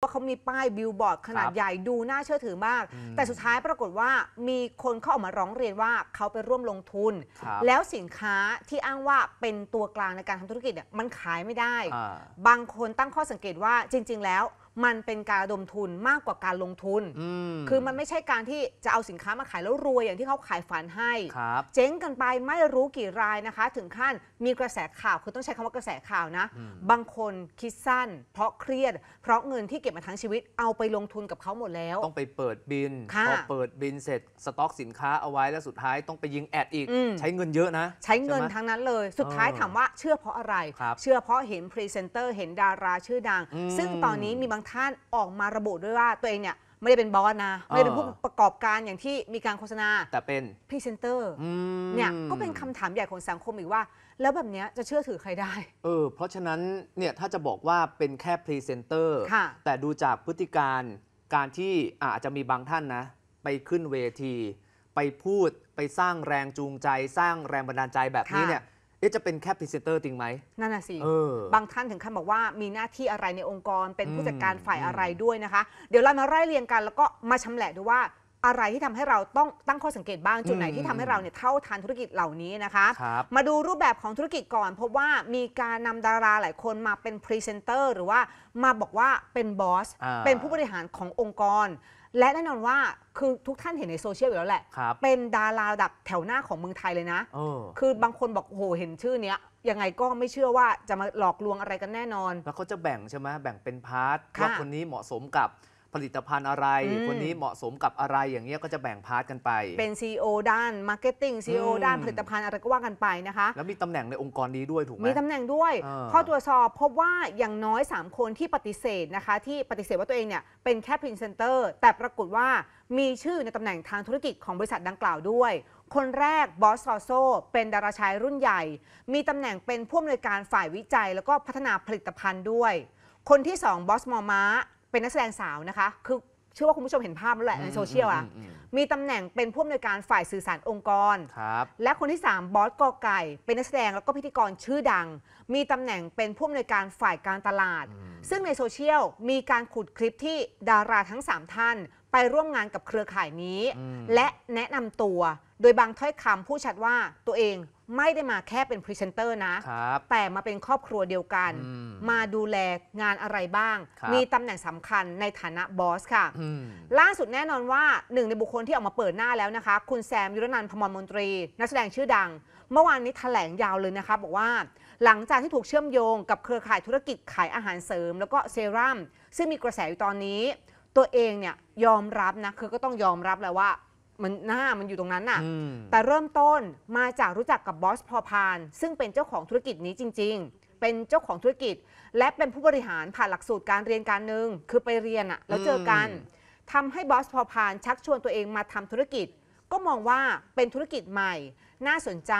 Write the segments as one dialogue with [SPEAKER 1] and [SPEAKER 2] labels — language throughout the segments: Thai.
[SPEAKER 1] ว่าเขามีป้ายบิลบอร์ดขนาดใหญ่ดูน่าเชื่อถือมาก แต่สุดท้ายปรากฏว่ามีคนเข้าออกมาร้องเรียนว่าเขาไปร่วมลงทุน แล้วสินค้าที่อ้างว่าเป็นตัวกลางในการทำธุรกิจเนี่ยมันขายไม่ได้ บางคนตั้งข้อสังเกตว่าจริง ๆ แล้วมันเป็นการดมทุนมากกว่าการลงทุน คือมันไม่ใช่การที่จะเอาสินค้ามาขายแล้วรวยอย่างที่เขาขายฝันให้ เจ๊งกันไปไม่รู้กี่รายนะคะ ถึงขั้นมีกระแสข่าวคือต้องใช้คำว่ากระแสข่าวนะ บางคนคิดสั้น เพราะเครียด เพราะเงินที่เก็บมาทั้งชีวิตเอาไปลงทุนกับเขาหมดแล้ว ต้อ
[SPEAKER 2] งไปเปิดบินพอเปิดบินเสร็จ สต็อกสินค้าเอาไว้แล้วสุดท้ายต้องไปยิงแอดอีก ใช้เงินเยอะนะใช้เงินทั้ง
[SPEAKER 1] นั้นเลย สุดท้ายถามว่าเชื่อเพราะอะไรเชื่อเพราะเห็นพรีเซนเตอร์เห็นดาราชื่อดังซึ่งตอนนี้มีบางท่านออกมาระบุด้วยว่าตัวเองเนี่ยไม่ได้เป็นบอสนะไม่ได้เป็นผู้ประกอบการอย่างที่มีการโฆษณา แต่เป็นพรีเซนเตอร์
[SPEAKER 2] เนี่ย ก็เป็นคำ
[SPEAKER 1] ถามใหญ่ของสังคมอีกว่า แล้วแบบนี้จะเชื่อถือใครได้
[SPEAKER 2] เออเพราะฉะนั้นเนี่ยถ้าจะบอกว่าเป็นแค่พรีเซนเตอร์แต่ดูจากพฤติการการที่อาจจะมีบางท่านนะ ไปขึ้นเวที ไปพูดไปสร้างแรงจูงใจ สร้างแรงบันดาลใจแบบนี้เนี่ยเอ๊ะจะเป็นแค่พรีเซนเตอร์จริงไหม
[SPEAKER 1] นั่นน่ะสิบางท่านถึงขั้นบอกว่ามีหน้าที่อะไรในองค์กร เป็นผู้จัดการฝ่ายอะไรด้วยนะคะ เดี๋ยวเรามาไล่เรียงกันแล้วก็มาชำแหละดูว่า อะไรที่ทำให้เราต้องตั้งข้อสังเกตบ้างจุดไหนที่ทำให้เราเนี่ยเท่าทันธุรกิจเหล่านี้นะคะคมาดูรูปแบบของธุรกิจก่อนพบว่ามีการนำดาราหลายคนมาเป็นพรีเซนเตอร์หรือว่ามาบอกว่าเป็นบอสเป็นผู้บริหารขององค์กรและแน่นอนว่าคือทุกท่านเห็นในโซเชียลอยู่แล้วแหละ เป็นดาราระดับแถวหน้าของเมืองไทยเลยนะออคือบางคนบอกโหเห็นชื่อเนี้ยยังไง
[SPEAKER 2] ก็ไม่เชื่อว่าจะมาหลอกลวงอะไรกันแน่นอน แล้วเขาจะแบ่งใช่ไหมแบ่งเป็นพาร์ท ว่าคนนี้เหมาะสมกับผลิตภัณฑ์อะไรคนนี้เหมาะสมกับอะไรอย่างเงี้ยก็จะแบ่งพาร์ทกันไป เป็น
[SPEAKER 1] CEO ด้าน Marketing CEO ด้านผลิตภัณฑ์อะไร ก็ว่ากันไปนะคะ
[SPEAKER 2] แล้วมีตำแหน่งในองค์กรนี้ด้วยถูกไหมมีตำแห
[SPEAKER 1] น่งด้วย ข้อตรวจสอบ พบว่าอย่างน้อย 3 คนที่ปฏิเสธนะคะที่ปฏิเสธว่าตัวเองเนี่ยเป็นแค่พรีเซนเตอร์แต่ปรากฏว่ามีชื่อในตำแหน่งทางธุรกิจของบริษัทดังกล่าวด้วย คนแรกบอสซอโซเป็นดาราชายรุ่นใหญ่ มีตำแหน่งเป็นผู้อำนวยการฝ่ายวิจัย แล้วก็พัฒนาผลิตภัณฑ์ด้วย คนที่2บอสมอม้าเป็นนักแสดงสาวนะคะ คือเชื่อว่าคุณผู้ชมเห็นภาพแล้วแหละในโซเชียลอ่ะ มีตำแหน่งเป็นผู้อำนวยการฝ่ายสื่อสารองค์กรครับ และคนที่3บอสกอไก่ เป็นนักแสดงแล้วก็พิธีกรชื่อดัง มีตำแหน่งเป็นผู้อำนวยการฝ่ายการตลาด ซึ่งในโซเชียลมีการขุดคลิปที่ดาราทั้ง 3 ท่าน ไปร่วมงานกับเครือข่ายนี้ และแนะนำตัวโดยบางถ้อยคำพูดชัดว่าตัวเองไม่ได้มาแค่เป็นพรีเซนเตอร์นะ แต่มาเป็นครอบครัวเดียวกันมมาดูแลงานอะไรบ้าง มีตำแหน่งสำคัญในฐานะบอสค่ะ ล่าสุดแน่นอนว่าหนึ่งในบุคคลที่ออกมาเปิดหน้าแล้วนะคะคุณแซม ยุรนันท์พมรมนตรี นักแสดงชื่อดัง เมื่อวานนี้แถลงยาวเลยนะคะบอกว่าหลังจากที่ถูกเชื่อมโยงกับเครือข่ายธุรกิจขายอาหารเสริมแล้วก็เซรั่มซึ่งมีกระแสอยู่ตอนนี้ ตัวเองเนี่ยยอมรับนะคือก็ต้องยอมรับแหละวว่ามันหน้ามันอยู่ตรงนั้นน่ะแต่เริ่มต้นมาจากรู้จักกับบอสพอพานซึ่งเป็นเจ้าของธุรกิจนี้จริง ๆ เป็นเจ้าของธุรกิจและเป็นผู้บริหารผ่านหลักสูตรการเรียนการหนึ่งคือไปเรียนอะแล้วเจอกันทำให้บอสพอพานชักชวนตัวเองมาทำธุรกิจ ก็มองว่าเป็นธุรกิจใหม่ น่าสนใจ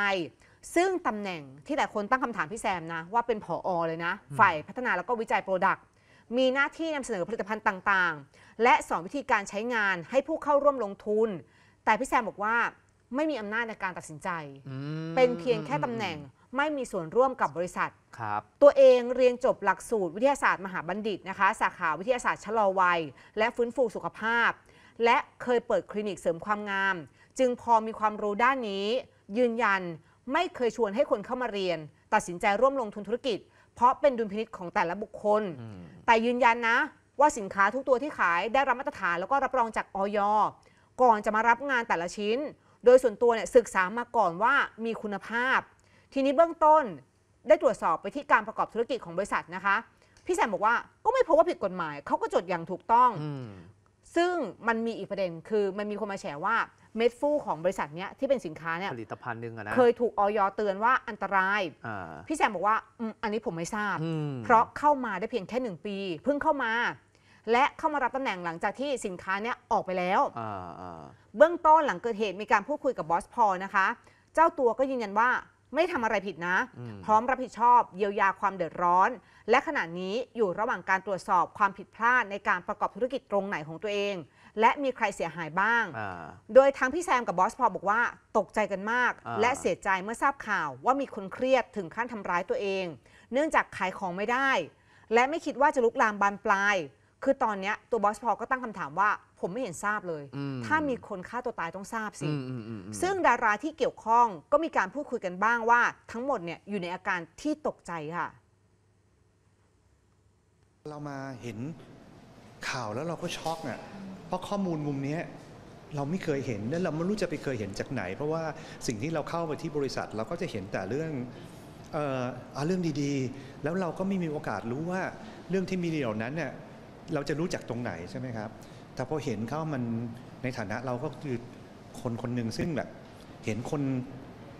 [SPEAKER 1] ซึ่งตำแหน่งที่หลายคนตั้งคำถามพี่แซมนะว่าเป็นผออเลยนะ ฝ่ายพัฒนาแล้วก็วิจัยโปรดักต์มีหน้าที่นำเสนอผลิตภัณฑ์ต่าง ๆ และสอนวิธีการใช้งานให้ผู้เข้าร่วมลงทุนแต่พี่แซมบอกว่าไม่มีอำนาจในการตัดสินใจ เป็นเพียงแค่ตำแหน่งไม่มีส่วนร่วมกับบริษัทตัวเองเรียนจบหลักสูตรวิทยาศาสตร์มหาบัณฑิตนะคะ สาขาวิทยาศาสตร์ชะลอวัย และฟื้นฟูสุขภาพ และเคยเปิดคลินิกเสริมความงาม จึงพอมีความรู้ด้านนี้ ยืนยันไม่เคยชวนให้คนเข้ามาเรียน ตัดสินใจร่วมลงทุนธุรกิจ เพราะเป็นดุลพินิษของแต่ละบุคคล แต่ยืนยันนะ ว่าสินค้าทุกตัวที่ขายได้รับมาตรฐานแล้วก็รับรองจากออยก่อนจะมารับงานแต่ละชิ้น โดยส่วนตัวเนี่ยศึกษามาก่อนว่ามีคุณภาพ ทีนี้เบื้องต้นได้ตรวจสอบไปที่การประกอบธุรกิจของบริษัทนะคะ พี่แซมบอกว่าก็ไม่พบว่าผิดกฎหมาย เขาก็จดอย่างถูกต้อง ซึ่งมันมีอีกประเด็นคือมันมีคนมาแฉว่าเม็ดฟูของบริษัทเนี้ยที่เป็นสินค้าเนี่ยผ
[SPEAKER 2] ลิตภัณฑ์หนึ่งอะนะเคยถู
[SPEAKER 1] กออยเตือนว่าอันตรายพี่แซมบอกว่าออันนี้ผมไม่ทราบ เพราะเข้ามาได้เพียงแค่หนึ่งปีเพิ่งเข้ามาและเข้ามารับตำแหน่งหลังจากที่สินค้าเนี้ยออกไปแล้ว เบื้องต้นหลังเกิดเหตุมีการพูดคุยกับบอสพอนะคะ เจ้าตัวก็ยืนยันว่าไม่ทำทำอะไรผิดนะ พร้อมรับผิดชอบเยียวยาความเดือดร้อน และขณะนี้อยู่ระหว่างการตรวจสอบความผิดพลาดในการประกอบธุรกิจตรงไหนของตัวเอง และมีใครเสียหายบ้าง โดยทั้งพี่แซมกับบอสพอบอกว่า ตกใจกันมาก และเสียใจเมื่อทราบข่าวว่ามีคนเครียดถึงขั้นทำร้ายตัวเอง เนื่องจากขายของไม่ได้ และไม่คิดว่าจะลุกลามบานปลายคือตอนนี้ตัวบอสพอก็ตั้งคำถามว่าผมไม่เห็นทราบเลย ถ้ามีคนฆ่าตัวตายต้องทราบสิ ซึ่งดาราที่เกี่ยวข้องก็มีการพูดคุยกันบ้างว่า ทั้งหมดเนี่ยอยู่ในอาการที่ตกใจค่ะ
[SPEAKER 3] เรามาเห็นข่าวแล้วเราก็ช็อกเนะ่ยเพราะข้อมูลมุมนี้ เราไม่เคยเห็น และเราไม่รู้จะไปเคยเห็นจากไหน เพราะว่าสิ่งที่เราเข้าไปที่บริษัทเราก็จะเห็นแต่เรื่องเอ่อเเรื่องดีๆ แล้วเราก็ไม่มีโอกาสรู้ว่าเรื่องที่มีเหล่านั้นเนี่ยเราจะรู้จักตรงไหนใช่ไหมครับแต่พอเห็นเขามันในฐานะเราก็คือคนคนหนึ่งซึ่งแบบ เห็นคน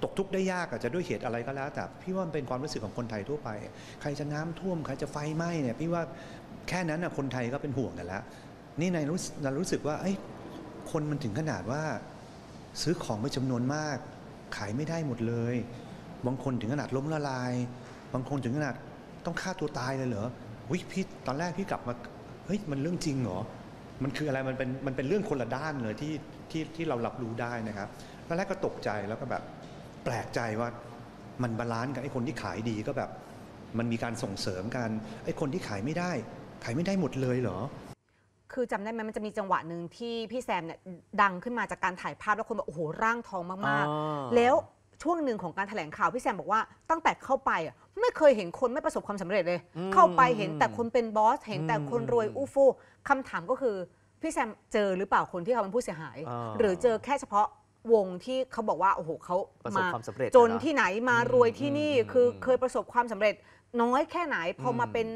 [SPEAKER 3] ตกทุกข์ได้ยากอาจจะด้วยเหตุอะไรก็แล้ว แต่พี่ว่ามันเป็นความรู้สึกของคนไทยทั่วไป ใครจะน้ำท่วมใครจะไฟไหม้เนี่ย พี่ว่าแค่นั้นนะคนไทยก็เป็นห่วงกันแล้วนี่ในรู้เรารู้สึกว่าไอ้คนมันถึงขนาดว่าซื้อของไปจำนวนมาก ขายไม่ได้หมดเลยบางคนถึงขนาดล้มละลาย บางคนถึงขนาดต้องฆ่าตัวตายเลยเหรอวิพี่ตอนแรกพี่กลับมาเฮ้ยมันเรื่องจริงเหรอ มันคืออะไร มันเป็นมันเป็นเรื่องคนละด้านเลยที่ ที่ ที่เรา รับ รู้ ได้นะครับตอนแรกก็ตกใจแล้วก็ แบบ แปลกใจว่า มันบาลานซ์กับไอ้คนที่ขายดีก็แบบ มันมีการส่งเสริมกันไอ้ คนที่ขายไม่ได้ ขายไม่ได้หมด เลยเหรอ
[SPEAKER 1] คือ จำ ได้ไหมมันจะมีจังหวะหนึ่งที่พี่แซมเนี่ยดังขึ้นมาจากการถ่ายภาพแล้วคนบอกโอ้โหร่างทองมากๆแล้วช่วงหนึ่งของการถแถลงข่าวพี่แซมบอกว่าตั้งแต่เข้าไปอ่ะไม่เคยเห็นคนไม่ประสบความสำเร็จเลยเข้าไปเห็นแต่คนเป็นบอสเห็นแต่คนรวยอู้ฟู่คำถามก็คือพี่แซมเจอหรือเปล่าคนที่เขาเป็นผู้เสียหาย หรือเจอแค่เฉพาะวงที่เขาบอกว่าโอ้โหเขามาจนที่ไหนมารวยที่นี่คือเคยประสบความสำเร็จ น้อยแค่ไหนพอมาเป็น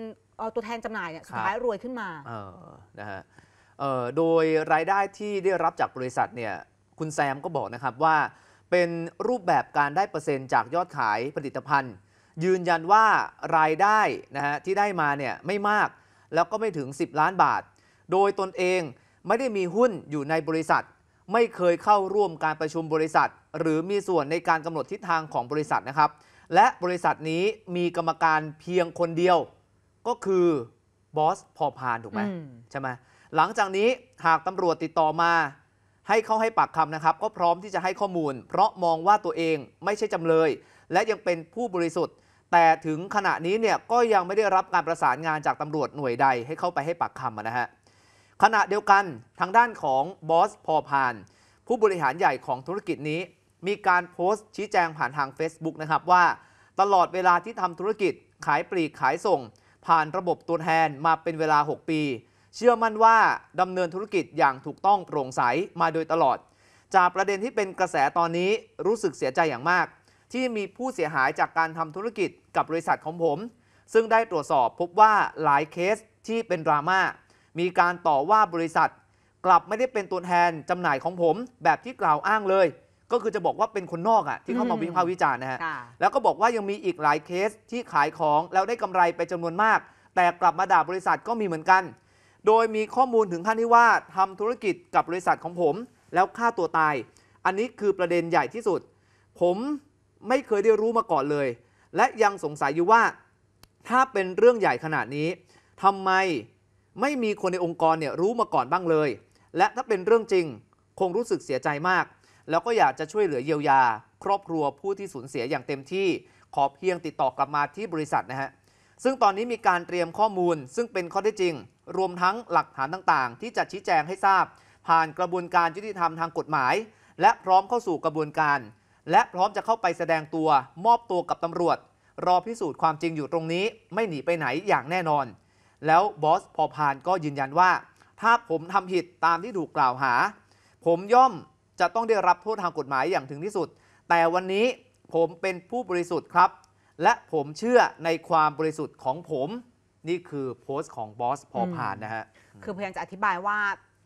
[SPEAKER 1] ตัวแทนจำหน่ายเนี่ยสุดท้ายรวยขึ้นมา
[SPEAKER 2] นะฮะโดยรายได้ที่ได้รับจากบริษัทเนี่ยคุณแซมก็บอกนะครับว่าเป็นรูปแบบการได้เปอร์เซ็นต์จากยอดขายผลิตภัณฑ์ ยืนยันว่ารายได้นะฮะที่ได้มาเนี่ยไม่มากแล้วก็ไม่ถึง 10 ล้านบาท โดยตนเองไม่ได้มีหุ้นอยู่ในบริษัท ไม่เคยเข้าร่วมการประชุมบริษัท หรือมีส่วนในการกำหนดทิศทางของบริษัทนะครับ และบริษัทนี้มีกรรมการเพียงคนเดียวก็คือบอสพอพานถูกไหมใช่ไหมหลังจากนี้หากตำรวจติดต่อมาให้เข้าให้ปากคำนะครับ ก็พร้อมที่จะให้ข้อมูล เพราะมองว่าตัวเองไม่ใช่จำเลย และยังเป็นผู้บริสุทธิ์ แต่ถึงขณะนี้เนี่ยก็ยังไม่ได้รับการประสานงานจากตำรวจหน่วยใด ให้เข้าไปให้ปากคำนะฮะขณะเดียวกันทางด้านของบอสพอพาน ผู้บริหารใหญ่ของธุรกิจนี้ มีการโพสต์ชี้แจงผ่านทาง Facebook นะครับว่าตลอดเวลาที่ทำธุรกิจขายปลีกขายส่ง ผ่านระบบตัวแทนมาเป็นเวลา 6 ปีเชื่อมั่นว่าดำเนินธุรกิจอย่างถูกต้องโปร่งใสมาโดยตลอด จากประเด็นที่เป็นกระแสตอนนี้รู้สึกเสียใจอย่างมาก ที่มีผู้เสียหายจากการทำธุรกิจ กับบริษัทของผม ซึ่งได้ตรวจสอบพบว่าหลายเคสที่เป็นดราม่ามีการต่อว่าบริษัท กลับไม่ได้เป็นตัวแทนจำหน่ายของผมแบบที่กล่าวอ้างเลย ก็คือจะบอกว่าเป็นคนนอกอะ่ะที่เข้ามาวิพากษ์วิจารณ์นะฮะแล้วก็บอกว่ายังมีอีกหลายเคสที่ขายของแล้วได้กำไรไปจำนวนมาก แต่กลับมาด่าบริษัทก็มีเหมือนกันโดยมีข้อมูลถึงขั้นที่ว่าทำธุรกิจกับบริษัทของผมแล้วฆ่าตัวตาย อันนี้คือประเด็นใหญ่ที่สุด ผมไม่เคยได้รู้มาก่อนเลย และยังสงสัยอยู่ว่า ถ้าเป็นเรื่องใหญ่ขนาดนี้ ทำไมไม่มีคนในองค์กรเนี่ยรู้มาก่อนบ้างเลย และถ้าเป็นเรื่องจริงคงรู้สึกเสียใจมาก แล้วก็อยากจะช่วยเหลือเยียวยา ครอบครัวผู้ที่สูญเสียอย่างเต็มที่ ขอเพียงติดต่อกลับมาที่บริษัทนะฮะ ซึ่งตอนนี้มีการเตรียมข้อมูลซึ่งเป็นข้อได้จริงรวมทั้งหลักฐานต่างๆ ที่จะชี้แจงให้ทราบ ผ่านกระบวนการยุติธรรมทางกฎหมาย และพร้อมเข้าสู่กระบวนการ และพร้อมจะเข้าไปแสดงตัว มอบตัวกับตำรวจ รอพิสูจน์ความจริงอยู่ตรงนี้ไม่หนีไปไหนอย่างแน่นอน แล้วบอสพอพานก็ยืนยันว่า ถ้าผมทำผิดตามที่ถูกกล่าวหา ผมย่อมจะต้องได้รับโทษทางกฎหมายอย่างถึงที่สุด แต่วันนี้ผมเป็นผู้บริสุทธิ์ครับและผมเชื่อในความบริสุทธิ์ของผมนี่คือโพสต์ของบอสพอผ่านนะฮะคือพ
[SPEAKER 1] ยายามจะอธิบายว่า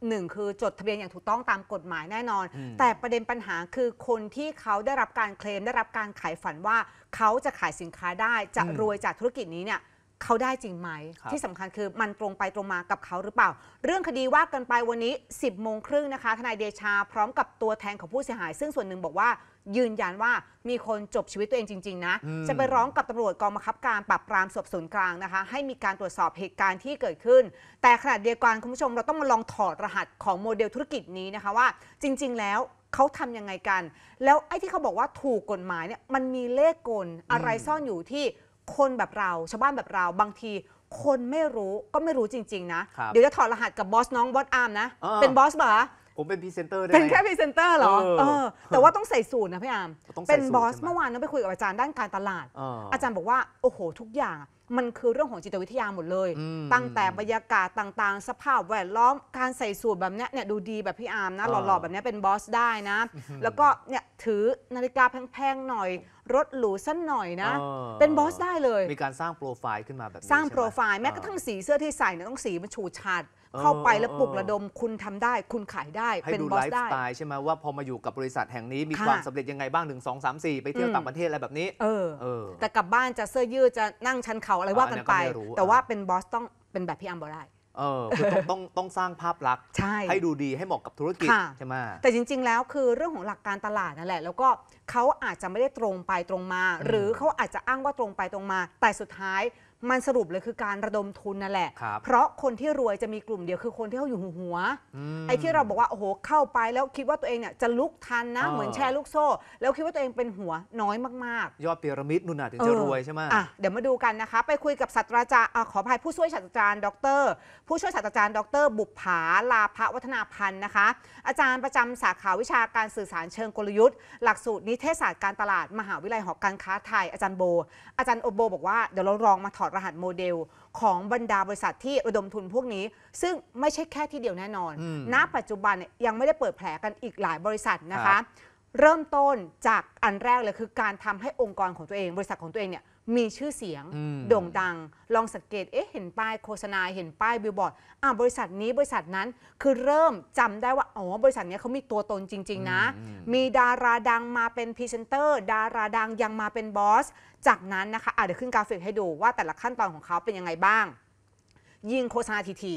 [SPEAKER 1] หนึ่งคือจดทะเบียนอย่างถูกต้องตามกฎหมายแน่นอนอแต่ประเด็นปัญหาคือคนที่เขาได้รับการเคลม ได้รับการขายฝันว่าเขาจะขายสินค้าได้จะรวยจากธุรกิจนี้เนี่ยเขาได้จริงไหม ที่สำคัญคือมันตรงไปตรงมากับเขาหรือเปล่า เรื่องคดีว่ากันไปวันนี้ 10บโมงครึ่งนะคะทนายเดชาพร้อมกับตัวแทนของผู้เสียหาย ซึ่งส่วนหนึ่งบอกว่ายืนยันว่ามีคนจบชีวิตตัวเองจริง ๆ นะ จะไปร้องกับตำรวจกองบังคับการปรับปรามสอบสวนกลางนะคะให้มีการตรวจสอบเหตุการณ์ที่เกิดขึ้น แต่ขณะเดียวกันคุณผู้ชม เราต้องมาลองถอดรหัสของโมเดลธุรกิจนี้นะคะว่าจริงๆแล้วเขาทำยังไงกัน แล้วไอ้ที่เขาบอกว่าถูกกฎหมายเนี่ยมันมีเลขกลอะไรซ่อนอยู่ที่คนแบบเราชาวบ้านแบบเราบางทีคนไม่รู้ก็ไม่รู้จริง ๆ นะเดี๋ยวจะถอดรหัสกับบอสน้องบอสอาร์มนะเป็นบอสเห
[SPEAKER 2] รอผมเป็นพรีเซนเตอร์ได้เป็นแค่พรีเซนเตอร์เหรอ เออ
[SPEAKER 1] แต่ว่าต้องใส่สูตรนะพี่อาร์มเป็นบอสเมื่อวานนั้นไปคุยกับอาจารย์ด้านการตลาด อาจารย์บอกว่า โอ้โหทุกอย่างมันคือเรื่องของจิตวิทยาหมดเลย ตั้งแต่บรรยากาศต่างๆ สภาพแวดล้อม การใส่สูตรแบบนี้เนี่ยดูดีแบบพี่อาร์มนะหล่อๆแบบนี้เป็นบอสได้นะ แล้วก็เนี่ยถือนาฬิกาแพงๆหน่อย รถหรูสั้นหน่อยนะ เป็นบอสได้เลย
[SPEAKER 2] มีการสร้างโปรไฟล์ขึ้นมาแบบสร้างโปรไฟล์แม้กระทั่ง
[SPEAKER 1] สีเสื้อที่ใส่เนี่ยต้องสีมันฉูดฉาดเข้าไปแล้วปลุกระดมคุณทำได้ คุณขายได้ เป็นบอสได้ให้ดูไลฟ์สไต
[SPEAKER 2] ล์ใช่ไหมว่าพอมาอยู่กับบริษัทแห่งนี้มีความสำเร็จยังไงบ้างหนึ่งสองสามสี่ไปเที่ยวต่างประเทศอะไรแบบนี้เออ แต
[SPEAKER 1] ่กลับบ้านจะเสื้อยืดจะนั่งชันเข่าอะไรว่ากันไป แต่ว่าเป็นบอสต้องเป็นแบบพี่อัมบอได้
[SPEAKER 2] เออ คือต้องต้องต้องสร้างภาพลักษณ์ใให้ดูดีให้เหมาะกับธุรกิจใช่ไหมแต่
[SPEAKER 1] จริงๆแล้วคือเรื่องของหลักการตลาดนั่นแหละ แล้วก็เขาอาจจะไม่ได้ตรงไปตรงมา หรือเขาอาจจะอ้างว่าตรงไปตรงมา แต่สุดท้ายมันสรุปเลยคือการระดมทุนนั่นแหละ เพราะคนที่รวยจะมีกลุ่มเดียวคือคนที่เขาอยู่หัวหัวอไอ้ที่เราบอกว่าโอ้โหเข้าไป แล้วคิดว่าตัวเองเนี่ยจะลุกทันนะเเหมือนแชร์ลูกโซ่ แล้วคิดว่าตัวเองเป็นหัวน้อยมาก
[SPEAKER 2] ยอดพีระมิดนุ่นน่ะถึงจะรวยใช่ไหมเอ่ะ
[SPEAKER 1] เดี๋ยวมาดูกันนะคะไปคุยกับศาสตราจารย์ขออภัยผู้ช่วยศาสตราจารย์ดอกเตอรผู้ช่วยศาสตราจารย์ดอกเตอรบุพผาลาภวัฒนาพันธ์นะคะ อาจารย์ประจำสาขาวิชาการสื่อสารเชิงกลยุทธ์ หลักสูตรนิเทศศาสตร์การตลาดมหาวิทยาลัยหอการค้าไทยอาจารย์โบอาจารย์โอโบบอกว่าเดี๋ยวเราลองมาถอดอดรหัสโมเดลของบรรดาบริษัทที่ระดมทุนพวกนี้ ซึ่งไม่ใช่แค่ที่เดียวแน่นอน ณ ปัจจุบันยังไม่ได้เปิดแผลกันอีกหลายบริษัทนะคะ เริ่มต้นจากอันแรกเลยคือการทำให้องค์กรของตัวเองบริษัทของตัวเองเนี่ยมีชื่อเสียงโด่งดัง ลองสังเกต เอ๊ะ เห็นป้ายโฆษณา เห็นป้ายบิลบอร์ด อ่าบริษัทนี้บริษัทนั้น คือเริ่มจำได้ว่าอ๋อบริษัทนี้เขามีตัวตนจริง ๆนะ มีดาราดังมาเป็นพรีเซนเตอร์ ดาราดังยังมาเป็นบอส จากนั้นนะคะอาจจะขึ้นกราฟิกให้ดูว่าแต่ละขั้นตอนของเขาเป็นยังไงบ้างยิงโฆษณาทีที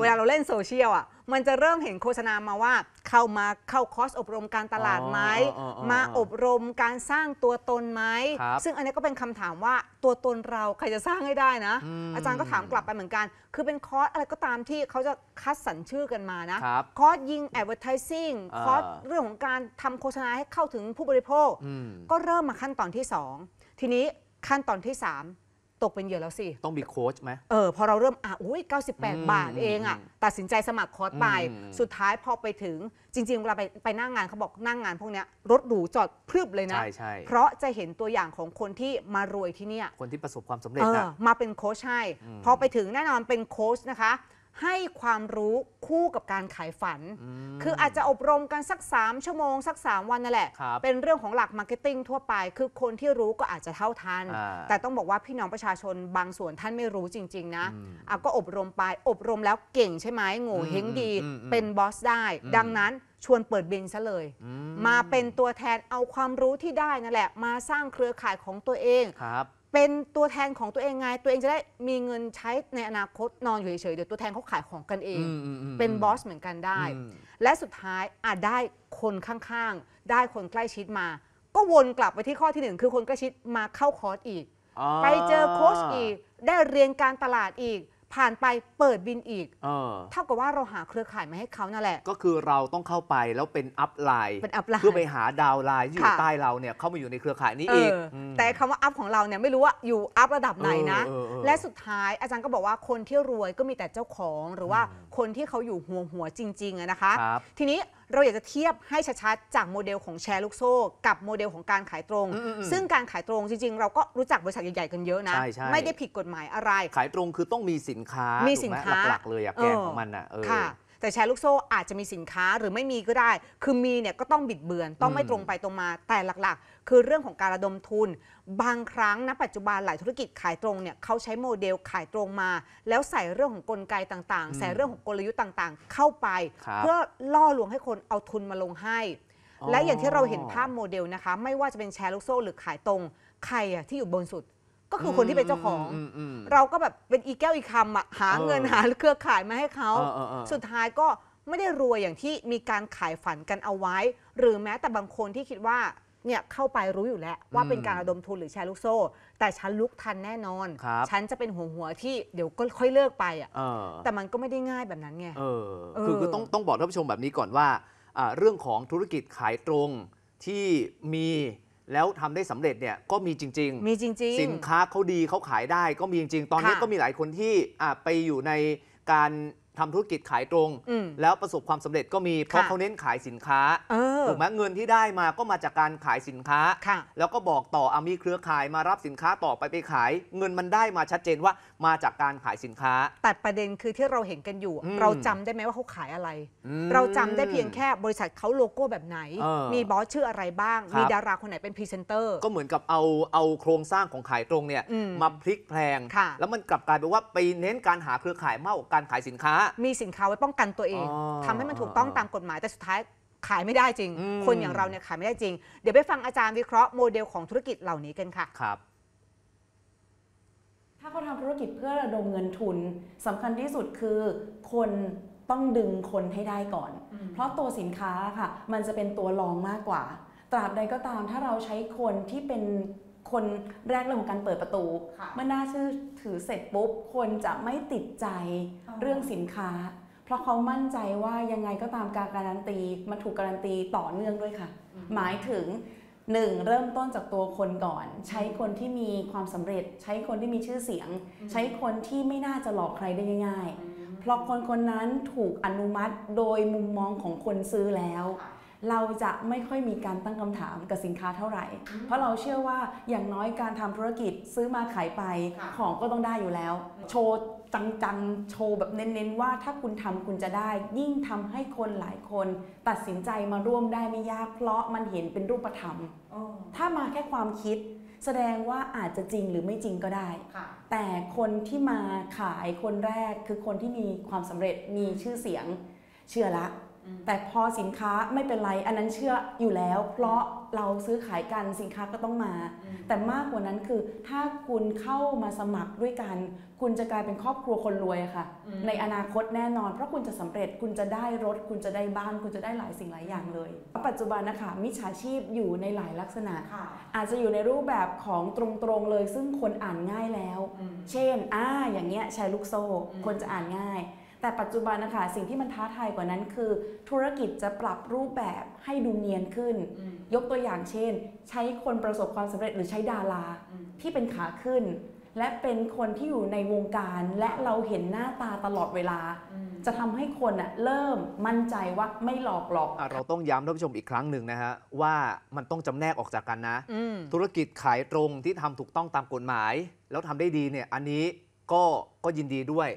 [SPEAKER 1] เวลาเราเล่นโซเชียลอ่ะ มันจะเริ่มเห็นโฆษณามาว่าเข้ามาเข้าคอสอบรมการตลาดไหมมาอบรมการสร้างตัวตนไหมซึ่งอันนี้ก็เป็นคำถามว่าตัวตนเราใครจะสร้างให้ได้นะ อาจารย์ก็ถามกลับไปเหมือนกัน คือเป็นคอสอะไรก็ตามที่เขาจะคัดสรรชื่อกันมานะ คอสยิงแอดเวอร์ทิซิ่งคอสเรื่องของการทำโฆษณาให้เข้าถึงผู้บริโภค ก็เริ่มมาขั้นตอนที่ 2 ทีนี้ขั้นตอนที่3ตกเป็นเหยื่อแล้วสิ
[SPEAKER 2] ต้องมีโค้ชไหม
[SPEAKER 1] เออ พอเราเริ่มอ่ะอุ้ย98 บาทเองอ่ะ ตัดสินใจสมัครคอร์สไป สุดท้ายพอไปถึง จริง ๆเวลาไปไปนั่งงานเขาบอกนั่งงานพวกเนี้ย รถหรูจอดพรึบเลยนะ ใช่ใช่เพราะจะเห็นตัวอย่างของคนที่มารวยที่เนี่ย
[SPEAKER 2] คนที่ประสบความสำเร็จนะ
[SPEAKER 1] มาเป็นโค้ชใช่ พอไปถึงแน่นอนเป็นโค้ชนะคะให้ความรู้คู่กับการขายฝัน คืออาจจะอบรมกันสัก 3 ชั่วโมงสัก 3 วันนั่นแหละเป็นเรื่องของหลักมาร์เก็ตติ้งทั่วไป คือคนที่รู้ก็อาจจะเท่าทันแต่ต้องบอกว่าพี่น้องประชาชนบางส่วนท่านไม่รู้จริงๆนะเอาก็อบรมไปอบรมแล้วเก่งใช่ไหมโง่เฮงดี เป็นบอสได้ ดังนั้นชวนเปิดบินซะเลย มาเป็นตัวแทนเอาความรู้ที่ได้นั่นแหละ มาสร้างเครือข่ายของตัวเองเป็นตัวแทนของตัวเองไง ตัวเองจะได้มีเงินใช้ในอนาคตนอนอยู่เฉยๆเดี๋ยวตัวแทนเขาขายของกันเอง เป็นบอสเหมือนกันได้ และสุดท้ายอาจได้คนข้างๆ ได้คนใกล้ชิดมา ก็วนกลับไปที่ข้อที่หนึ่งคือคนใกล้ชิดมาเข้าคอร์สอีก ไปเจอโค้ชอีก ได้เรียนการตลาดอีกผ่านไปเปิดบินอีกเท่ากับว่า
[SPEAKER 2] เราหาเครือข่ายมาให้เขานั่นแหละก็คือเราต้องเข้าไปแล้วเป็นอัพไลน์เป็นอัพไลน์เพื่อไปหาดาวไลน์ที่อยู่ใต้เราเนี่ยเข้ามาอยู่ในเครือข่ายนี้อีกแต่
[SPEAKER 1] คำว่าอัพของเราเนี่ยไม่รู้ว่าอยู่อัพระดับไหนนะ และสุดท้าย อาจารย์ก็บอกว่าคนที่รวยก็มีแต่เจ้าของหรือว่าคนที่เขาอยู่หัวหัวๆจริงๆนะคะ ทีนี้เราอยากจะเทียบให้ชัดๆ จากโมเดลของแชร์ลูกโซ่กับโมเดลของการขายตรง ซึ่งการขายตรงจริง ๆ เราก็รู้จักบริษัทใหญ่ๆกันเยอะนะ ไม่ได้ผิดกฎหมายอะไรข
[SPEAKER 2] ายตรงคือต้องมีสินค้ามีสินค้าหลัก ๆ เลยอะแกนของมันอะค่ะ
[SPEAKER 1] ต่แชร์ลูกโซ่อาจจะมีสินค้าหรือไม่มีก็ได้ คือมีเนี่ยก็ต้องบิดเบือนต้องไม่ตรงไปตรงมาแต่หลักๆ คือเรื่องของการระดมทุนบางครั้งณปัจจุบันหลายธุรกิจขายตรงเนี่ยเขาใช้โมเดลขายตรงมา แล้วใส่เรื่องของกลไกต่างๆใส่เรื่องของกลยุทธ์ต่างๆ เข้าไป เพื่อล่อลวงให้คนเอาทุนมาลงให้
[SPEAKER 3] และอย่างที่เราเห็นภาพ
[SPEAKER 1] โมเดลนะคะไม่ว่าจะเป็นแชร์ลูกโซ่หรือขายตรง ใครอะที่อยู่บนสุด ก็คือคนที่เป็นเจ้าของ เราก็แบบเป็นอีแก้วอีคำอะหาเงินหาเครือข่ายมาให้เขาสุดท้ายก็ไม่ได้รวยอย่างที่มีการขายฝันกันเอาไว้ หรือแม้แต่บางคนที่คิดว่าเนี่ยเข้าไปรู้อยู่แล้วว่าเป็นการระดมทุนหรือแชร์ลูกโซ่ แต่ฉันลุกทันแน่นอนครับฉันจะเป็นหัวหัวที่เดี๋ยวก็ค่อยเลิกไปอ่ะ แต่มันก็ไม่ได้ง่ายแบบนั้นไงเอ
[SPEAKER 2] อคือออคือต้องต้องบอกท่านผู้ชมแบบนี้ก่อนว่าเรื่องของธุรกิจขายตรงที่มีแล้วทำได้สำเร็จเนี่ยก็มีจริงๆมีจริงๆสินค้าเขาดีเขาขายได้ก็มีจริง ๆ ตอนนี้ก็มีหลายคนที่ไปอยู่ในการทำธุรกิจขายตรง แล้วประสบความสำเร็จก็มีเพราะเขาเน้นขายสินค้าถูกไหมเงินที่ได้มาก็มาจากการขายสินค้า แล้วก็บอกต่ออามีเครือข่ายมารับสินค้าต่อไปไปขาย เงินมันได้มาชัดเจนว่ามาจากการขายสินค้า แต่ประเด็นคือที่เราเห็นกันอยู่ เราจำได
[SPEAKER 1] ้ไหมว่าเขาขายอะไร เราจำได้เพียงแค่บริษัทเขาโลโก้แบบไหน มีบอสชื่ออะไรบ้าง มีดารา
[SPEAKER 2] คนไหนเป็นพรีเซนเตอร์ ก็เหมือนกับเอาเอาโครงสร้างของขายตรงเนี่ยมาพลิกแพลง แล้วมันกลับกลายไปว่าไปเน้นการหาเครือข่ายมากกว่าการขายสินค้ามีสินค้าไว้ป้องกันตัวเอง ทำให้มันถูกต้องตามกฎหมายแต่สุดท้าย
[SPEAKER 1] ขายไม่ได้จริง คนอย่างเรา
[SPEAKER 2] เนี่ยขายไม่ได้จร
[SPEAKER 1] ิง เดี๋ยวไปฟังอาจารย์วิเคราะห์โมเดลของธุรกิจเหล่านี้กันค่ะครับ
[SPEAKER 4] ถ้าเขาทำธุรกิจเพื่อระดมเงินทุนสำคัญที่สุดคือ คนต้องดึงคนให้ได้ก่อน เพราะตัวสินค้าค่ะ มันจะเป็นตัวรองมากกว่า ตราบใดก็ตามถ้าเราใช้คนที่เป็นคนแรกเรื่องของการเปิดประตู เมื่อหน้าชื่อถือเสร็จปุ๊บคนจะไม่ติดใจเรื่องสินค้า เพราะเขามั่นใจว่ายังไงก็ตามการการันตีมันถูกการันตีต่อเนื่องด้วยค่ะ หมายถึงหนึ่งเริ่มต้นจากตัวคนก่อน ใช้คนที่มีความสำเร็จใช้คนที่มีชื่อเสียง ใช้คนที่ไม่น่าจะหลอกใครได้ง่ายๆ เพราะคนคนนั้นถูกอนุมัติโดยมุมมองของคนซื้อแล้วเราจะไม่ค่อยมีการตั้งคำถามกับสินค้าเท่าไหร่ เพราะเราเชื่อว่าอย่างน้อยการทำธุรกิจซื้อมาขายไปของก็ต้องได้อยู่แล้ว โชว์จังๆโชว์แบบเน้นๆ ว่าถ้าคุณทำคุณจะได้ ยิ่งทำให้คนหลายคนตัดสินใจมาร่วมได้ไม่ยากเพราะมันเห็นเป็นรูปธรรมถ้ามาแค่ความคิดแสดงว่าอาจจะจริงหรือไม่จริงก็ได้แต่คนที่มาขายคนแรกคือคนที่มีความสำเร็จมีชื่อเสียง เชื่อละแต่พอสินค้าไม่เป็นไรอันนั้นเชื่ออยู่แล้ว เพราะเราซื้อขายกันสินค้าก็ต้องมา แต่มากกว่านั้นคือ ถ้าคุณเข้ามาสมัครด้วยกัน คุณจะกลายเป็นครอบครัวคนรวยค่ะ ในอนาคตแน่นอน เพราะคุณจะสำเร็จคุณจะได้รถ คุณจะได้บ้าน คุณจะได้หลายสิ่งหลายอย่างเลยปัจจุบันนะคะมิจฉาชีพอยู่ในหลายลักษณะอาจจะอยู่ในรูปแบบของตรงๆเลยซึ่งคนอ่านง่ายแล้ว เช่นอ่าอย่างเงี้ยแชร์ลูกโซ่คนจะอ่านง่ายแต่ปัจจุบันนะคะสิ่งที่มันท้าทายกว่านั้นคือ ธุรกิจจะปรับรูปแบบให้ดูเนียนขึ้น ยกตัวอย่างเช่น ใช้คนประสบความสำเร็จหรือใช้ดารา ที่เป็นขาขึ้น และเป็นคนที่อยู่ในวงการและเราเห็นหน้าตาตลอดเวลา จะทำให้คนอะเริ่มมั่นใจว่าไม่หลอก
[SPEAKER 2] หลอก เราต้องย้ำท่านผู้ชมอีกครั้งหนึ่งนะฮะว่ามันต้องจำแนกออกจากกันนะธุรกิจขายตรงที่ทำถูกต้องตามกฎหมาย แล้วทำได้ดีเนี่ย อันนี้ก็ก็ยินดีด้วย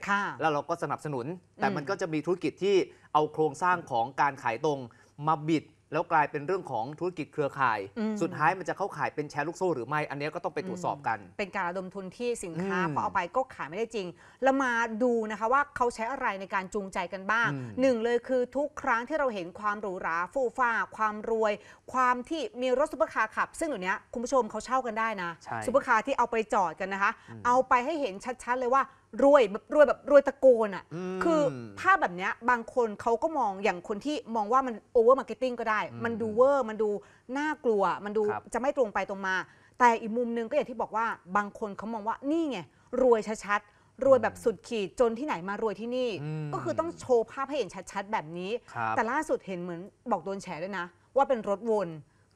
[SPEAKER 2] แล้วเราก็สนับสนุน แต่มันก็จะมีธุรกิจที่เอาโครงสร้างของการขายตรงมาบิดแล้วกลายเป็นเรื่องของธุรกิจเครือข่าย สุดท้ายมันจะเข้าขายเป็นแชร์ลูกโซ่หรือไม่ อันนี้ก็ต้องไปตรวจสอบกัน
[SPEAKER 1] เป็นการระดมทุนที่สินค้าพอเอาไปก็ขายไม่ได้จริง แล้วมาดูนะคะว่าเขาใช้อะไรในการจูงใจกันบ้าง หนึ่งเลยคือทุกครั้งที่เราเห็นความหรูหราฟู่ฟ้า ความรวยความที่มีรถซุปเปอร์คาร์ขับ ซึ่งเดี๋ยวนี้คุณผู้ชมเขาเช่ากันได้นะใช่ซุปเปอร์คาร์ที่เอาไปจอดกันนะคะ เอาไปให้เห็นชัดๆเลยว่ารวยแบบรวยแบบรวยตะโกนอะ่ะคือภาพแบบเนี้ยบางคนเขาก็มองอย่างคนที่มองว่ามันโอเวอร์มาร์เก็ตติ้งก็ได้ มันดูเวอร์มันดูน่ากลัว มันดูจะไม่ตรงไปตรงมา แต่อีกมุมนึงก็อย่างที่บอกว่าบางคนเขามองว่านี่ไง รวยชัด ๆ รวยแบบสุดขีดจนที่ไหนมารวยที่นี่ ก็คือต้องโชว์ภาพให้เห็นชัดๆ แบบนี้ แต่ล่าสุดเห็นเหมือนบอกโดนแฉด้วยนะ ว่าเป็นรถวน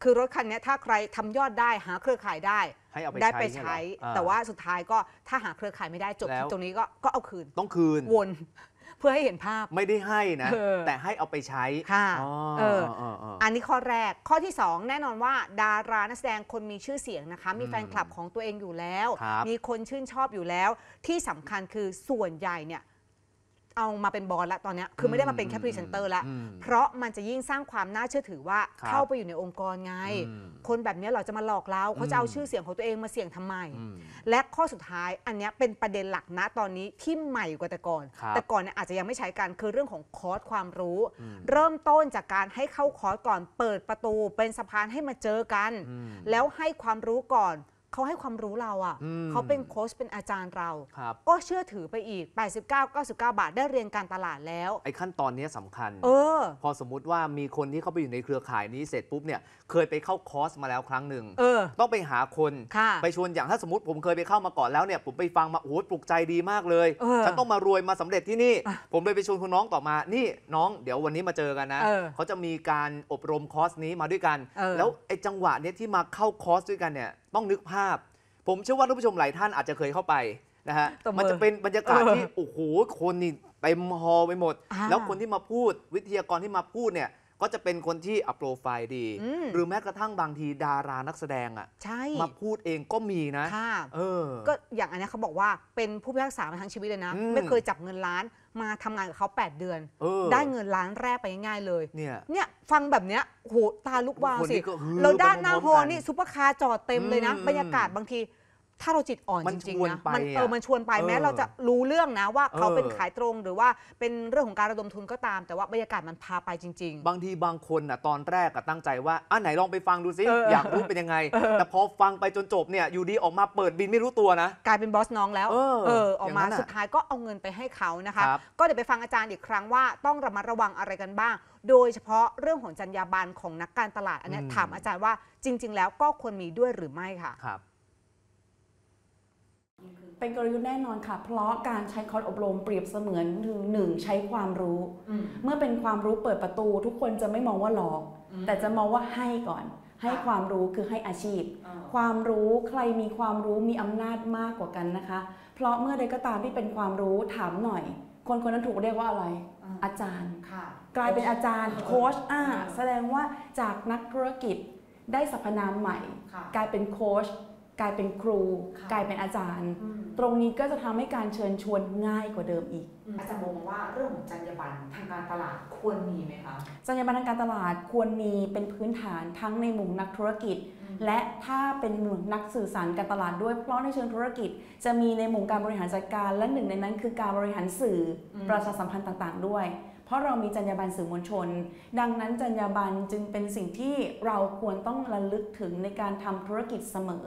[SPEAKER 1] คือรถคันนี้ถ้าใครทำยอดได้หาเครือข่ายได้ให้เอาไปได้ไปใช้ แต่ว่าสุดท้ายก็ถ้าหาเครือข่ายไม่ได้จบที่ตรงนี้ก็ก็เอาคืนต้องคืน
[SPEAKER 2] วน เพื่อให้เห็นภาพไม่ได้ให้นะแต่ให้เอาไปใช้ค่ะเอออัน
[SPEAKER 1] นี้ข้อแรกข้อที่ 2 แน่นอนว่า ดารานักแสดงคนมีชื่อเสียงนะคะมีแฟนคลับของตัวเองอยู่แล้ว มีคนชื่นชอบอยู่แล้ว ที่สำคัญคือส่วนใหญ่เนี่ยเอามาเป็นบอลละตอนนี้คือไม่ได้มาเป็นแค่พรีเซนเตอร์ละเพราะมันจะยิ่งสร้างความน่าเชื่อถือว่าเข้าไปอยู่ในองค์กรไง คนแบบนี้เราจะมาหลอกเราเขาจะเอาชื่อเสียงของตัวเองมาเสี่ยงทำไมและข้อสุดท้ายอันนี้เป็นประเด็นหลักนะตอนนี้ที่ใหม่กว่าแต่ก่อนแต่ก่อนเนี่ยอาจจะยังไม่ใช้การคือเรื่องของคอร์สความรู้ เริ่มต้นจากการให้เข้าคอร์สก่อนเปิดประตู เป็นสะพานให้มาเจอกัน แล้วให้ความรู้ก่อนเขาให้ความรู้เราอะ่ะ เขาเป็นโค้ชเป็นอาจารย์เรา ก็เชื่อถือไปอีก 89 99 บาทได้เรียนการตลาดแล้ว
[SPEAKER 2] ไอ้ขั้นตอนนี้สสำคัญ เออพอสมมุติว่ามีคนที่เข้าไปอยู่ในเครือข่ายนี้เสร็จปุ๊บเนี่ย เคยไปเข้าคอร์สมาแล้วครั้งหนึ่งเออต้องไปหาคนคไปชวนอย่างถ้าสมมติผมเคยไปเข้ามาก่อนแล้วเนี่ย ผมไปฟังมา โอ้โห ปลุกใจดีมากเลยเออฉันต้องมารวยมาสำเร็จที่นี่ ผมเลยไปชวนคุณน้องต่อมา นี่น้องเดี๋ยววันนี้มาเจอกันนะเออจะมีการอบรมคอร์สนี้มาด้วยกันออแล้วไอ้จังหวะเนี้ยที่มาเข้าคอร์สด้วยกันเนี่ยต้องนึกภาพ ผมเชื่อว่าท่านผู้ชมหลายท่านอาจจะเคยเข้าไปนะฮะมมันจะเป็นบรรยากาศที่โอ้โห คนนี่เต็มฮอล์ไปหมด แล้วคนที่มาพูดวิทยากรที่มาพูดเนี่ยก็จะเป็นคนที่อัพโปรไฟล์ดี หรือแม้กระทั่งบางทีดารานักแสดงอะมาพูดเองก็มีนะะออก็อย่างอันนี้เข
[SPEAKER 1] าบอกว่าเป็นผู้พิพากษามาทั้งชีวิตเลยนะมไม่เคยจับเงินล้านมาทำงานกับเขา 8 เดือนออได้เงินล้านแรกไปง่ายเลยเนี่ยเนี่ยฟังแบบเนี้ยโห ตาลุกวาวสิ เราด้านหน้าฮอนี่ซุปเปอร์คาร์จอดเต็มเลยนะ บรรยากาศบางทีถ้าเราจิตอ่อนนจริงๆนนะไปมันเออมันชวนไปแม้เราจะรู้เรื่องนะว่าเขาเป็นขายตรงหรือว่าเป็นเรื่องของการระดมทุนก็
[SPEAKER 2] ตามแต่ว่าบรรยากาศมันพาไปจริง ๆ บางทีบางคนน่ะตอนแรกก็ตั้งใจว่าอ่ะไหนลองไปฟังดูซิอออยากรู้เป็นยังไง แต่พอฟังไปจนจบเนี่ยอยู่ดีออกมาเปิดบินไม่รู้ตัวนะ กลายเป็นบอส
[SPEAKER 1] น้องแล้วเออออกมาาสุดท้ายก็เอาเงินไปให้เขานะคะคก็เดี๋ยวไปฟังอาจารย์อีกครั้งว่า ต้องระมัดระวังอะไรกันบ้าง โดยเฉพาะเรื่องของจรรยาบรรณของนักการตลาดอันนี้ถามอาจารย์ว่าจริง ๆ แล้วก็ควรมีด้วยหรือไม่ค่ะ
[SPEAKER 2] ครับ
[SPEAKER 4] เป็นกลยุทธ์แน่นอนค่ะ เพราะการใช้คอร์สอบรมเปรียบเสมือนหนึ่งใช้ความรู้ เมื่อเป็นความรู้เปิดประตู ทุกคนจะไม่มองว่าหลอก แต่จะมองว่าให้ก่อน ให้ความรู้คือให้อาชีพ ความรู้ใครมีความรู้มีอำนาจมากกว่ากันนะคะ เพราะเมื่อใดก็ตามที่เป็นความรู้ถามหน่อย คนคนนั้นถูกเรียกว่าอะไรอาจารย์กลายเป็นอาจารย์โค้ชอ่าแสดงว่าจากนักธุรกิจ ได้สรรพนามใหม่ กลายเป็นโค้ชกลายเป็นครูกลายเป็นอาจารย์ ตรงนี้ก็จะทำให้การเชิญชวนง่ายกว่าเดิมอีก
[SPEAKER 1] อาจารย์บอกว่าเรื่องของจรรยาบรรณทางการตลาดควรมีไหมคะ
[SPEAKER 4] จรรยาบรรณทางการตลาดควรมีเป็นพื้นฐานทั้งในมุมนักธุรกิจ และถ้าเป็นมุมนักสื่อสารการตลาดด้วยเพราะในเชิงธุรกิจจะมีในมุมการบริหารจัดการและหนึ่งในนั้นคือการบริหารสื่อประชาสัมพันธ์ต่าง ๆ ด้วยเพราะเรามีจรรยาบรรณสื่อมวลชน ดังนั้นจรรยาบรรณจึงเป็นสิ่งที่เราควรต้องระลึกถึงในการทำธุรกิจเสมอ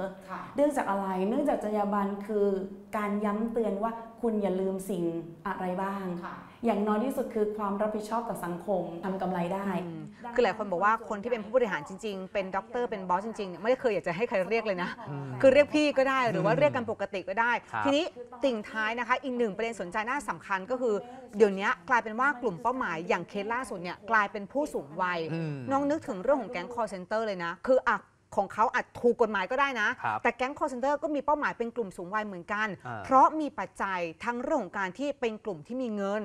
[SPEAKER 4] เนื่องจากอะไรเนื่องจากจรรยาบรรณคือการย้ำเตือนว่าคุณอย่าลืมสิ่งอะไรบ้าง อย่างน้อยที่สุดคือความรับ
[SPEAKER 1] ผิดชอบต่อสังคมทำกำไรได้ คือหลายคนบอกว่าคนที่เป็นผู้บริหารจริงๆ เป็นด็อกเตอร์เป็นบอสจริงๆ ไม่ได้เคยอยากจะให้ใครเรียกเลยนะ คือเรียกพี่ก็ได้หรือว่าเรียกกันปกติก็ได้ ทีนี้ ติ่งท้ายนะคะ อีกหนึ่งประเด็นสนใจน่าสำคัญก็คือเดี๋ยวนี้กลายเป็นว่ากลุ่มเป้าหมาย อย่างเคสล่าสุดเนี่ยกลายเป็นผู้สูงวัย น้องนึกถึงเรื่องของแก๊งคอร์เซนเตอร์เลยนะคืออักของเขาอาจถูกกฎหมายก็ได้นะ แต่แก๊งคอร์เซนเตอร์ก็มีเป้าหมายเป็นกลุ่มสูงวัยเหมือนกัน เพราะมีปัจจัยทั้งเรื่องของการที่เป็นกลุ่มที่มีเงิน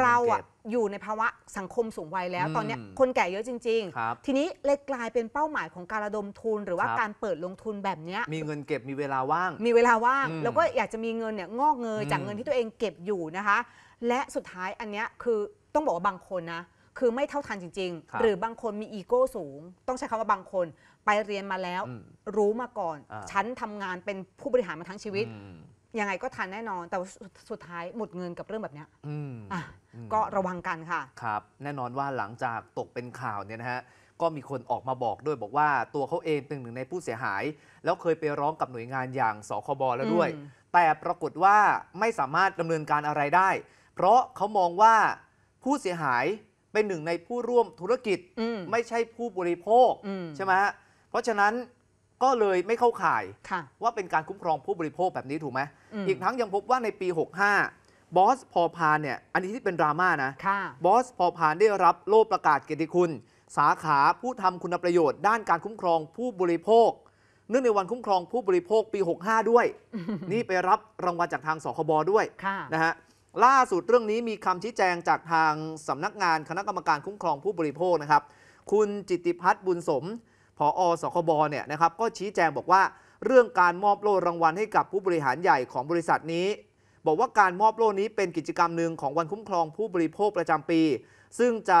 [SPEAKER 1] เราอ่อะอยู่ในภาวะสังคมสูงวัยแล้ว ตอนนี้คนแก่เยอะจริง ๆ ทีนี้เลยกลายเป็นเป้าหมายของการระดมทุนหรือว่าการเปิดลงทุนแบบนี้ มีเงิ
[SPEAKER 2] นเก็บมีเวลาว่าง มีเวลาว่างแล้วก็อ
[SPEAKER 1] ยากจะมีเงินเนี่ยงอกเงยจากเงินที่ตัวเองเก็บอยู่นะคะ และสุดท้ายอันนี้คือต้องบอกว่าบางคนนะคือไม่เท่าทันจริงรๆหรือบางคนมีอีโก้สูงต้องใช้คำว่าบางคนไปเรียนมาแล้ว รู้มาก่อนอฉันทำงานเป็นผู้บริหารมาทั้งชีวิตยังไงก็ทันแน่นอน แต่สุดสุดท้ายหมดเงินกับเรื่องแบบเนี้ยก็ระวังกันค่ะ
[SPEAKER 2] ครับแน่นอนว่าหลังจากตกเป็นข่าวเนี่ยนะฮะก็มีคนออกมาบอกด้วยบอกว่าตัวเขาเองเป็นหนึ่งในผู้เสียหาย แล้วเคยไปร้องกับหน่วยงานอย่างสคบแล้วด้วย แต่ปรากฏว่าไม่สามารถดำเนินการอะไรได้ เพราะเขามองว่า ผู้เสียหายเป็นหนึ่งในผู้ร่วมธุรกิจมไม่ใช่ผู้บริโภคใช่ไหมฮะเพราะฉะนั้นก็เลยไม่เข้าข่ายว่าเป็นการคุ้มครองผู้บริโภคแบบนี้ถูกไหม อีกทั้งยังพบว่าในปี 65 บอสพอพานเนี่ยอันนี้ที่เป็นดราม่านะบอสพอพานได้รับโล่ประกาศเกียรติคุณ สาขาผู้ทำคุณประโยชน์ ด้านการคุ้มครองผู้บริโภค เนื่องในวันคุ้มครองผู้บริโภคปี 65 ด้วย นี่ไปรับรางวัลจากทางสคบด้วยนะฮะ ล่าสุดเรื่องนี้มีคำชี้แจงจากทางสำนักงานคณะกรรมการคุ้มครองผู้บริโภคนะครับ คุณจิติพัฒน์บุญสมผออสคบเนี่ยนะครับก็ชี้แจงบอกว่า เรื่องการมอบโล่รางวัลให้กับผู้บริหารใหญ่ของบริษัทนี้ บอกว่าการมอบโล่นี้เป็นกิจกรรมหนึ่งของวันคุ้มครองผู้บริโภคประจำปี ซึ่งจะ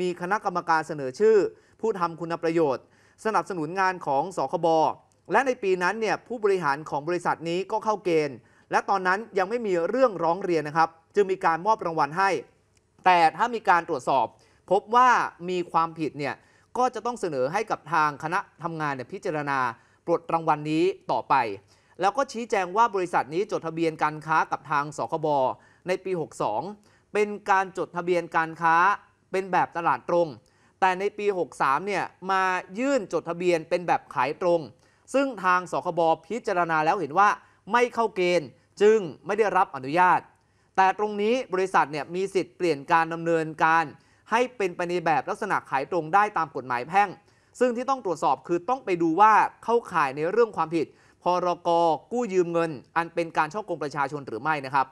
[SPEAKER 2] มีคณะกรรมการเสนอชื่อ ผู้ทำคุณประโยชน์ สนับสนุนงานของสคบและในปีนั้นเนี่ยผู้บริหารของบริษัทนี้ก็เข้าเกณฑ์ และตอนนั้นยังไม่มีเรื่องร้องเรียนนะครับ จึงมีการมอบรางวัลให้ แต่ถ้ามีการตรวจสอบ พบว่ามีความผิดเนี่ยก็จะต้องเสนอให้กับทางคณะทำงานเนี่ยพิจารณาปลดรางวัลนนี้ต่อไป แล้วก็ชี้แจงว่าบริษัทนี้จดทะเบียนการค้ากับทางสคบในปี 62 เป็นการจดทะเบียนการค้าเป็นแบบตลาดตรง แต่ในปี 63เนี่ยมายื่นจดทะเบียนเป็นแบบขายตรง ซึ่งทางสคบพิจารณาแล้วเห็นว่าไม่เข้าเกณฑ์ จึงไม่ได้รับอนุญาต แต่ตรงนี้บริษัทเนี่ยมีสิทธิ์เปลี่ยนการดำเนินการให้เป็นไปในแบบลักษณะขายตรงได้ตามกฎหมายแพ่ง ซึ่งที่ต้องตรวจสอบคือต้องไปดูว่าเข้าข่ายในเรื่องความผิดพรกกู้ยืมเงิน อันเป็นการช่อกงประชาชนหรือไม่นะครับ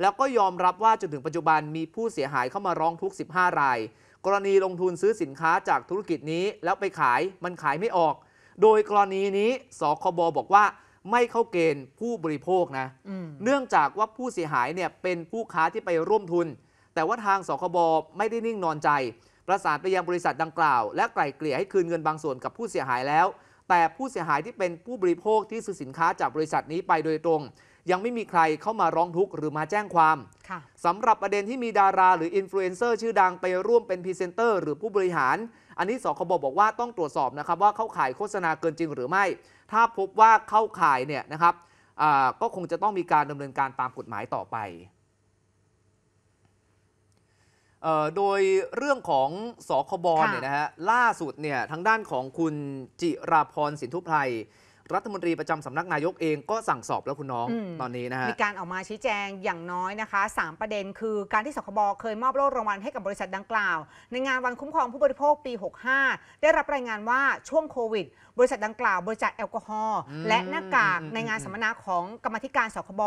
[SPEAKER 2] แล้วก็ยอมรับว่าจนถึงปัจจุบันมีผู้เสียหายเข้ามาร้องทุก 15 ราย กรณีลงทุนซื้อสินค้าจากธุรกิจนี้แล้วไปขายมันขายไม่ออก โดยกรณีนี้สคบบอกว่า ไม่เข้าเกณฑ์ผู้บริโภคนะ เนื่องจากว่าผู้เสียหายเนี่ยเป็นผู้ค้าที่ไปร่วมทุนแต่ว่าทางสคบไม่ได้นิ่งนอนใจ ประสานไปยังบริษัทดังกล่าวและไกล่เกลี่ยให้คืนเงินบางส่วนกับผู้เสียหายแล้ว แต่ผู้เสียหายที่เป็นผู้บริโภคที่ซื้อสินค้าจากบริษัทนี้ไปโดยตรง ยังไม่มีใครเข้ามาร้องทุกข์หรือมาแจ้งความสำหรับประเด็นที่มีดาราหรืออินฟลูเอนเซอร์ชื่อดังไปร่วมเป็นพรีเซนเตอร์หรือผู้บริหาร อันนี้สคบบอกว่าต้องตรวจสอบนะครับว่าเข้าข่ายโฆษณาเกินจริงหรือไม่ ถ้าพบว่าเข้าข่ายเนี่ยนะครับก็คงจะต้องมีการดำเนินการตามกฎหมายต่อไปโดยเรื่องของสคบเนี่ยนะฮะล่าสุดเนี่ยทางด้านของคุณจิราพรสินทุพไพรรัฐมนตรีประจำสำนักนายกเองก็สั่งสอบแล้วคุณน้องตอนนี้นะฮะ มี
[SPEAKER 1] การออกมาชี้แจงอย่างน้อยนะคะ 3 ประเด็นคือการที่สคบเคยมอบโล่รางวัลให้กับบริษัทดังกล่าว ในงานวันคุ้มครองผู้บริโภคปี 65 ได้รับรายงานว่าช่วงโควิด บริษัทดังกล่าวบริจาคแอลกอฮอล์และหน้ากากในงานสัมมนาของกรรมธิการสคบ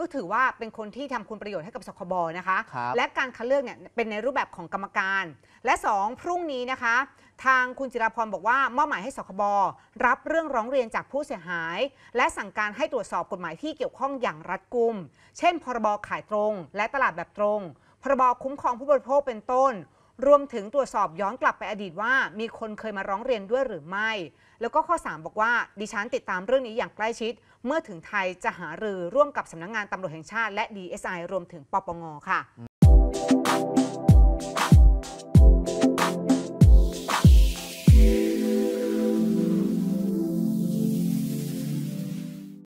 [SPEAKER 1] ก็ถือว่าเป็นคนที่ทำคุณประโยชน์ให้กับสคบนะคะคและการคัดเลือกเนี่ยเป็นในรูปแบบของกรรมการและ 2 พรุ่งนี้นะคะทางคุณจิราพรบอกว่า มอบหมายให้สคบรับเรื่องร้องเรียนจากผู้เสียหาย และสั่งการให้ตรวจสอบกฎหมายที่เกี่ยวข้องอย่างรัดกุมเช่นพรบขายตรง และตลาดแบบตรง พรบคุ้มครองผู้บริโภคเป็นต้น รวมถึงตรวจสอบย้อนกลับไปอดีตว่ามีคนเคยมาร้องเรียนด้วยหรือไม่ แล้วก็ข้อ 3 บอกว่าดิฉันติดตามเรื่องนี้อย่างใกล้ชิดเมื่อถึงไทยจะหารือร่วมกับสำนักงงานตำรวจแห่งชาติและ DSI รวมถึงปปงค่ะ